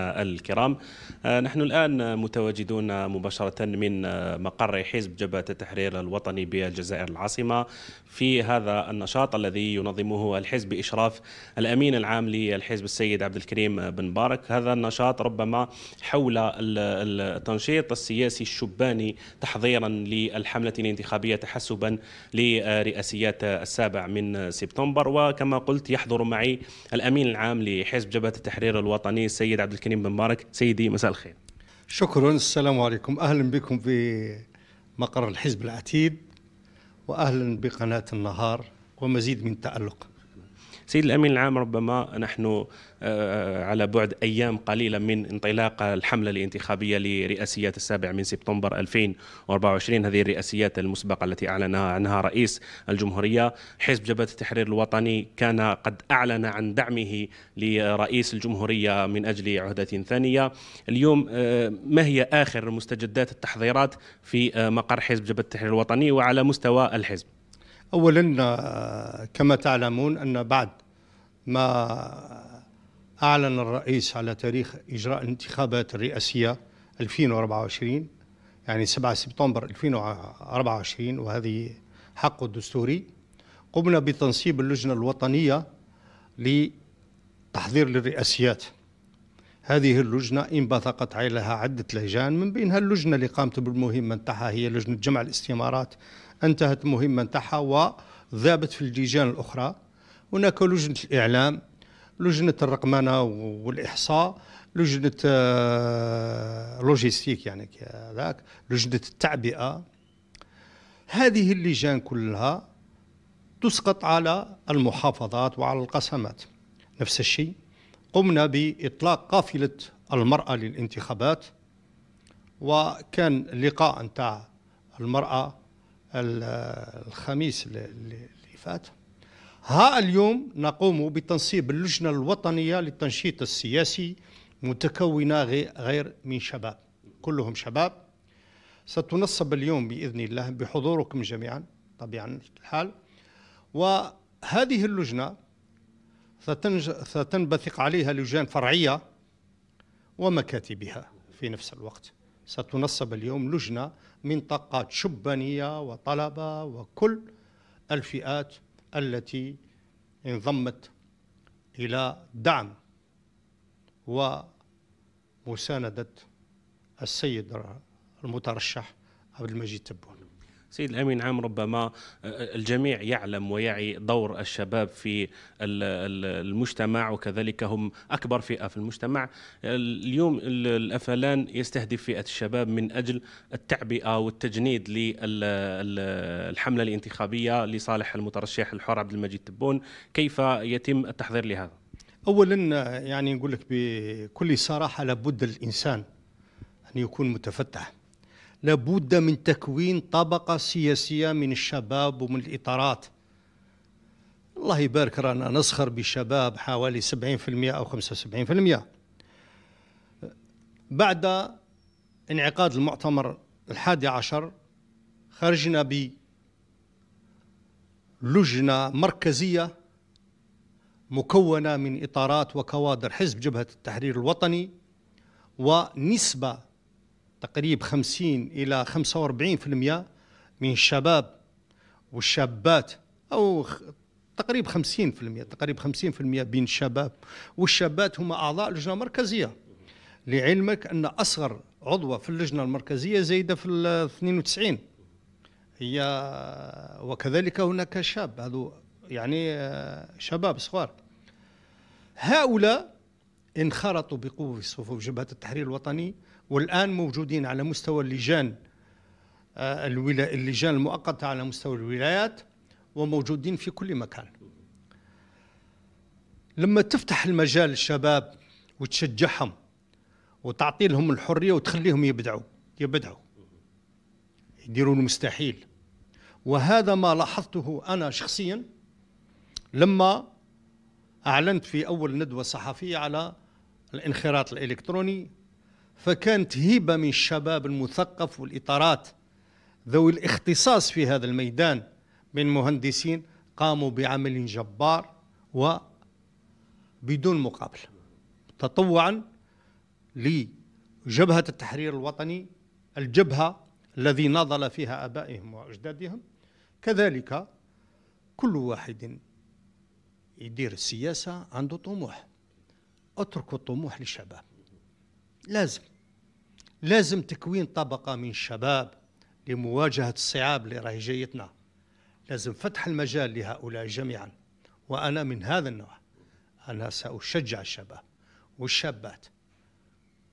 الكرام آه، نحن الآن متواجدون مباشرة من آه، مقر حزب جبهة التحرير الوطني بالجزائر العاصمة في هذا النشاط الذي ينظمه الحزب بإشراف الأمين العام للحزب السيد عبد الكريم بن مبارك هذا النشاط ربما حول التنشيط السياسي الشباني تحضيرا للحملة الانتخابية تحسبا لرئاسيات السابع من سبتمبر وكما قلت يحضر معي الأمين العام لحزب جبهة التحرير الوطني السيد عبد الكريم كريم بن مبارك سيدي مساء الخير شكرا السلام عليكم أهلا بكم في مقر الحزب العتيد وأهلا بقناة النهار ومزيد من تألق سيد الامين العام ربما نحن آه، آه، على بعد ايام قليله من انطلاق الحمله الانتخابيه لرئاسيات السابع من سبتمبر 2024 هذه الرئاسيات المسبقه التي اعلن عنها رئيس الجمهوريه حزب جبهه التحرير الوطني كان قد اعلن عن دعمه لرئيس الجمهوريه من اجل عهده ثانيه اليوم آه، ما هي اخر مستجدات التحضيرات في مقر حزب جبهه التحرير الوطني وعلى مستوى الحزب اولا آه، كما تعلمون ان بعد ما اعلن الرئيس على تاريخ اجراء الانتخابات الرئاسيه 2024 يعني 7 سبتمبر 2024 وهذه حق الدستوري قمنا بتنصيب اللجنه الوطنيه لتحضير للرئاسيات هذه اللجنة انبثقت عليها عدة لجان من بينها اللجنة اللي قامت بالمهمة نتاعها هي لجنة جمع الاستمارات انتهت المهمه نتاعها وذابت في اللجان الاخرى هناك لجنه الاعلام لجنه الرقمنه والاحصاء لجنه آه، لوجيستيك يعني هذاك لجنه التعبئه هذه اللجان كلها تسقط على المحافظات وعلى القسمات نفس الشيء قمنا باطلاق قافله المراه للانتخابات وكان لقاء نتاع المراه الخميس اللي فات ها اليوم نقوم بتنصيب اللجنة الوطنية للتنشيط السياسي متكونة غير من شباب كلهم شباب ستنصب اليوم بإذن الله بحضوركم جميعا طبيعا الحال وهذه اللجنة ستنبثق عليها لجان فرعية ومكاتبها في نفس الوقت ستنصب اليوم لجنة من طاقات شبانية وطلبة وكل الفئات التي انضمت إلى دعم ومساندة السيد المترشح عبد المجيد تبون سيد الامين عام ربما آه، آه، الجميع يعلم ويعي دور الشباب في المجتمع وكذلك هم اكبر فئه في المجتمع اليوم الافلان يستهدف فئه الشباب من اجل التعبئه والتجنيد للحمله الانتخابيه لصالح المترشح الحر عبد المجيد تبون كيف يتم التحضير لهذا اولا يعني نقول لك بكل صراحه لابد الانسان ان يكون متفتح لابد من تكوين طبقة سياسية من الشباب ومن الإطارات الله يبارك رانا نسخر بالشباب حوالي 70% أو 75% بعد انعقاد المؤتمر الحادي عشر خرجنا بلجنة مركزية مكونة من إطارات وكوادر حزب جبهة التحرير الوطني ونسبة تقريب 50 إلى 45% من الشباب والشابات أو تقريب 50% تقريب 50% بين الشباب والشابات هما أعضاء لجنة مركزية لعلمك أن أصغر عضوة في اللجنة المركزية زايدة في 92 هي وكذلك هناك شاب هذو يعني شباب صغار هؤلاء انخرطوا بقوه في صفوف جبهه التحرير الوطني والآن موجودين على مستوى اللجان آه، اللجان المؤقتة على مستوى الولايات وموجودين في كل مكان لما تفتح المجال للشباب وتشجعهم وتعطي لهم الحرية وتخليهم يبدعوا يبدعوا يديروا المستحيل وهذا ما لاحظته أنا شخصيا لما أعلنت في أول ندوة صحفية على الانخراط الإلكتروني فكانت هبة من الشباب المثقف والإطارات ذوي الاختصاص في هذا الميدان من مهندسين قاموا بعمل جبار وبدون مقابل تطوعا لجبهة التحرير الوطني الجبهة الذي نضل فيها أبائهم وأجدادهم كذلك كل واحد يدير السياسة عنده طموح اتركوا الطموح للشباب لازم لازم تكوين طبقة من الشباب لمواجهة الصعاب اللي راهي جايتنا لازم فتح المجال لهؤلاء جميعا وأنا من هذا النوع أنا سأشجع الشباب والشابات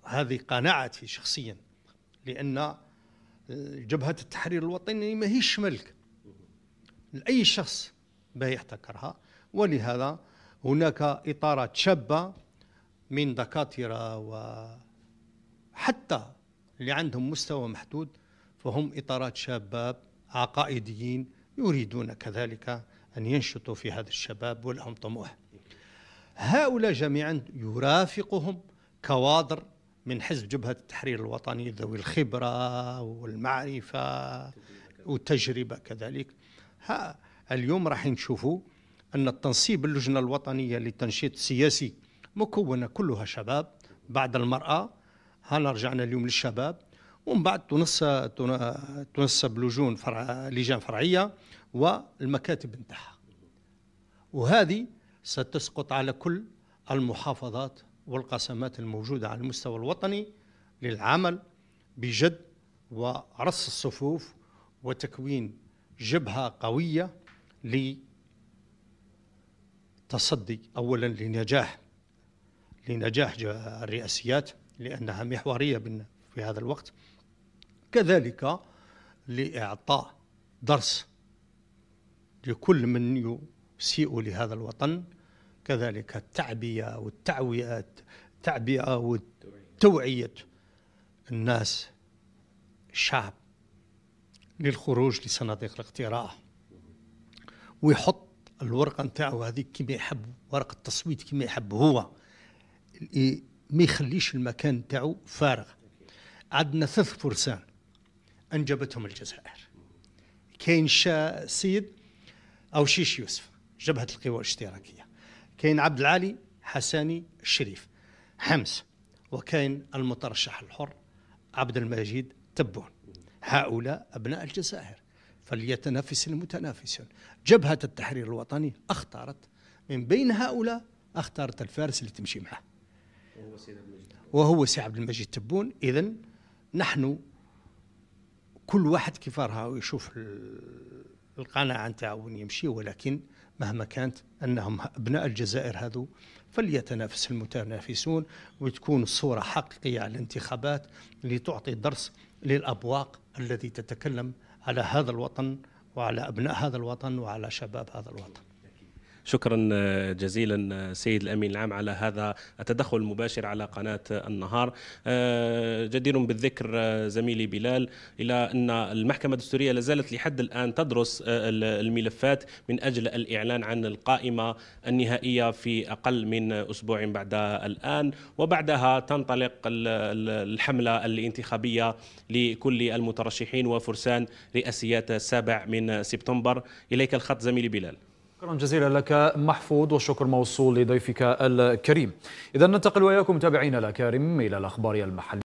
هذه قناعتي شخصيا لأن جبهة التحرير الوطني ما هيش ملك لأي شخص يحتكرها ولهذا هناك إطارات شابة من دكاترة و حتى اللي عندهم مستوى محدود فهم إطارات شباب عقائديين يريدون كذلك أن ينشطوا في هذا الشباب ولهم طموح هؤلاء جميعا يرافقهم كوادر من حزب جبهة التحرير الوطني ذوي الخبرة والمعرفة والتجربة كذلك ها اليوم راح نشوفوا أن التنصيب اللجنة الوطنية للتنشيط السياسي مكونة كلها شباب بعد المرأة هلا رجعنا اليوم للشباب ومن بعد تنص تنسب لجون فرع لجان فرعيه والمكاتب نتاعها وهذه ستسقط على كل المحافظات والقسمات الموجوده على المستوى الوطني للعمل بجد ورص الصفوف وتكوين جبهه قويه لتصدي اولا لنجاح لنجاح الرئاسيات لأنها محورية في هذا الوقت كذلك لإعطاء درس لكل من يسيء لهذا الوطن كذلك التعبية والتعوية التعبئة وتوعية الناس الشعب للخروج لصناديق الاقتراع ويحط الورقة نتاعو هذيك كما يحب ورقة التصويت كما يحب هو ما يخليش المكان تاعو فارغ عندنا ثلاث فرسان انجبتهم الجزائر كاين شا سيد او شيش يوسف جبهه القوى الاشتراكيه كاين عبد العالي حساني الشريف حمص وكاين المترشح الحر عبد المجيد تبون هؤلاء ابناء الجزائر فليتنافس المتنافسون جبهه التحرير الوطني اختارت من بين هؤلاء اختارت الفارس اللي تمشي معه وهو سيد عبد المجيد وهو سي عبد المجيد تبون اذا نحن كل واحد كفارها ويشوف القناعه نتاعو وين يمشي ولكن مهما كانت انهم ابناء الجزائر هذو فليتنافس المتنافسون وتكون الصوره حقيقيه على الانتخابات لتعطي درس للابواق الذي تتكلم على هذا الوطن وعلى ابناء هذا الوطن وعلى شباب هذا الوطن شكرا آه، جزيلا آه، سيد الامين العام على هذا التدخل المباشر على قناه النهار آه، جدير بالذكر زميلي بلال الى ان المحكمه الدستوريه لازالت لحد الان تدرس الملفات من اجل الاعلان عن القائمه النهائيه في اقل من اسبوع بعد الان وبعدها تنطلق الحمله الانتخابيه لكل المترشحين وفرسان رئاسيات السابع من سبتمبر اليك الخط زميلي بلال شكرا جزيلا لك محفوظ والشكر موصول لضيفك الكريم إذا ننتقل وإياكم متابعينا الأكارم إلى الأخبار المحلية